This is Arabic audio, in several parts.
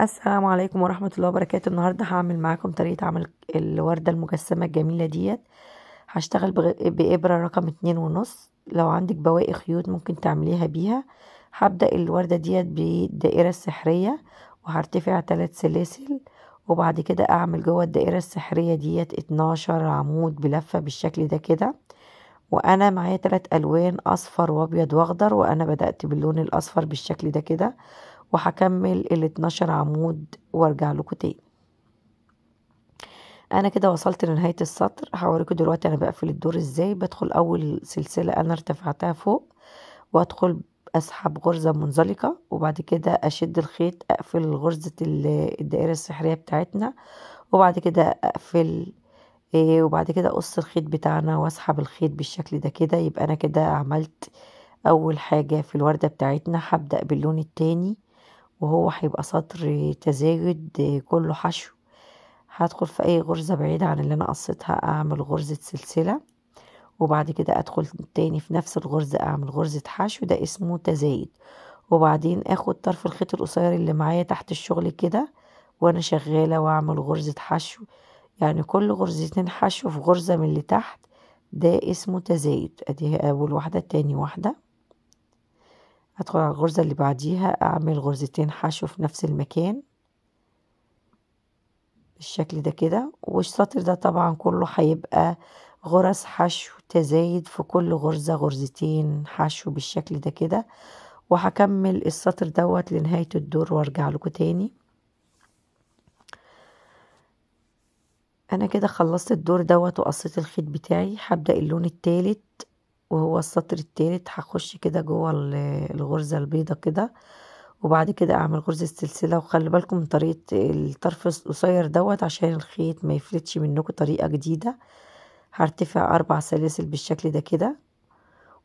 السلام عليكم ورحمة الله وبركاته النهاردة هعمل معاكم طريقة عمل الوردة المجسمة الجميلة ديت هشتغل بإبرة رقم اتنين ونص لو عندك بواقي خيوط ممكن تعمليها بيها هبدأ الوردة ديت بالدائرة السحرية وهرتفع تلات سلاسل وبعد كده أعمل جوه الدائرة السحرية ديت اتناشر عمود بلفة بالشكل ده كده وأنا معايا تلات ألوان أصفر وأبيض وأخضر وأنا بدأت باللون الأصفر بالشكل ده كده وهكمل ال 12 عمود وارجع لكم تاني انا كده وصلت لنهايه السطر هوريكم دلوقتي انا بقفل الدور ازاي بدخل اول سلسله انا ارتفعتها فوق وادخل اسحب غرزه منزلقه وبعد كده اشد الخيط اقفل غرزه الدائره السحريه بتاعتنا وبعد كده اقفل إيه وبعد كده اقص الخيط بتاعنا واسحب الخيط بالشكل ده كده يبقى انا كده عملت اول حاجه في الورده بتاعتنا هبدا باللون التاني وهو هيبقى سطر تزايد كله حشو هدخل في اي غرزة بعيدة عن اللي انا قصيتها اعمل غرزة سلسلة وبعد كده ادخل تاني في نفس الغرزة اعمل غرزة حشو ده اسمه تزايد وبعدين اخد طرف الخيط القصير اللي معايا تحت الشغل كده وانا شغالة واعمل غرزة حشو يعني كل غرزتين حشو في غرزة من اللي تحت ده اسمه تزايد ادي اول واحدة تاني واحدة هدخل على الغرزة اللي بعديها أعمل غرزتين حشو في نفس المكان بالشكل ده كده والسطر ده طبعا كله هيبقى غرز حشو تزايد في كل غرزة غرزتين حشو بالشكل ده كده وهكمل السطر دوت لنهاية الدور وارجع لكم تاني انا كده خلصت الدور دوت وقصيت الخيط بتاعي هبدأ اللون التالت وهو السطر التالت هخش كده جوه الغرزة البيضة كده وبعد كده اعمل غرزة سلسلة وخلي بالكم من طريقة الطرف القصير دوت عشان الخيط ما يفلتش منكم طريقة جديدة هرتفع اربع سلاسل بالشكل ده كده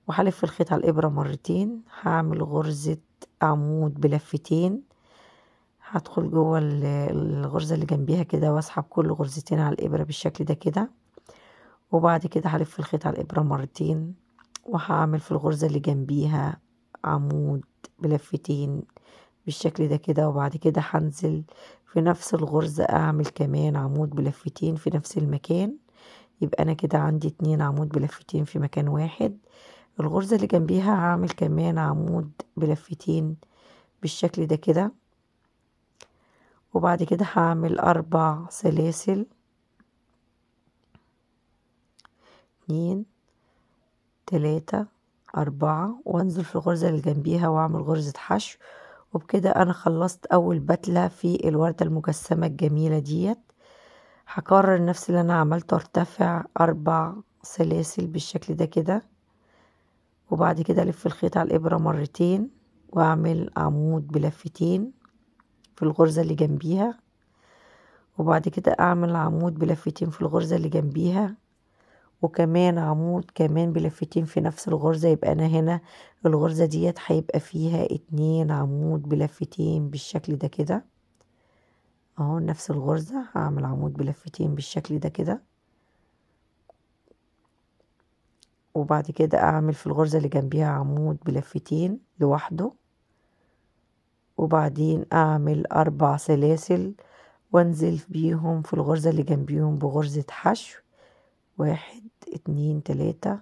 وهلف الخيط على الابرة مرتين هعمل غرزة عمود بلفتين هدخل جوه الغرزة اللي جنبيها كده واسحب كل غرزتين على الابرة بالشكل ده كده وبعد كده هلف الخيط على الابرة مرتين وهعمل في الغرزة اللي جنبيها عمود بلفتين بالشكل ده كده وبعد كده هنزل في نفس الغرزة اعمل كمان عمود بلفتين في نفس المكان يبقى انا كده عندي اتنين عمود بلفتين في مكان واحد الغرزة اللي جنبيها هعمل كمان عمود بلفتين بالشكل ده كده وبعد كده هعمل اربع سلاسل اتنين تلاتة أربعة وأنزل في الغرزة اللي جنبيها وأعمل غرزة حشو وبكده أنا خلصت أول بتلة في الوردة المجسمة الجميلة ديت هكرر نفس اللي أنا عملته أرتفع أربع سلاسل بالشكل ده كده وبعد كده ألف الخيط على الإبرة مرتين وأعمل عمود بلفتين في الغرزة اللي جنبيها وبعد كده أعمل عمود بلفتين في الغرزة اللي جنبيها وكمان عمود كمان بلفتين في نفس الغرزة يبقى أنا هنا الغرزة ديت هيبقى فيها اتنين عمود بلفتين بالشكل ده كده اهو نفس الغرزة هعمل عمود بلفتين بالشكل ده كده وبعد كده اعمل في الغرزة اللي جنبيها عمود بلفتين لوحده وبعدين اعمل اربع سلاسل وانزل بيهم في الغرزة اللي جنبيهم بغرزة حشو واحد اتنين تلاتة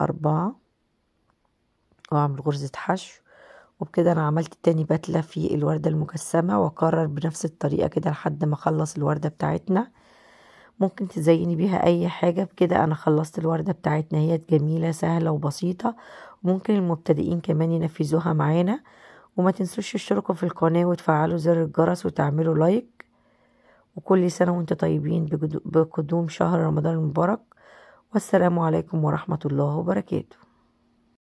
أربعة وأعمل غرزة حشو وبكده أنا عملت تاني بتلة في الوردة المجسمة وأكرر بنفس الطريقة كده لحد ما أخلص الوردة بتاعتنا ممكن تزيني بيها أي حاجة بكده أنا خلصت الوردة بتاعتنا هي جميلة سهلة وبسيطة وممكن المبتدئين كمان ينفذوها معانا وما تنسوش تشتركوا في القناة وتفعلوا زر الجرس وتعملوا لايك وكل سنة وانتم طيبين بقدوم شهر رمضان المبارك والسلام عليكم ورحمة الله وبركاته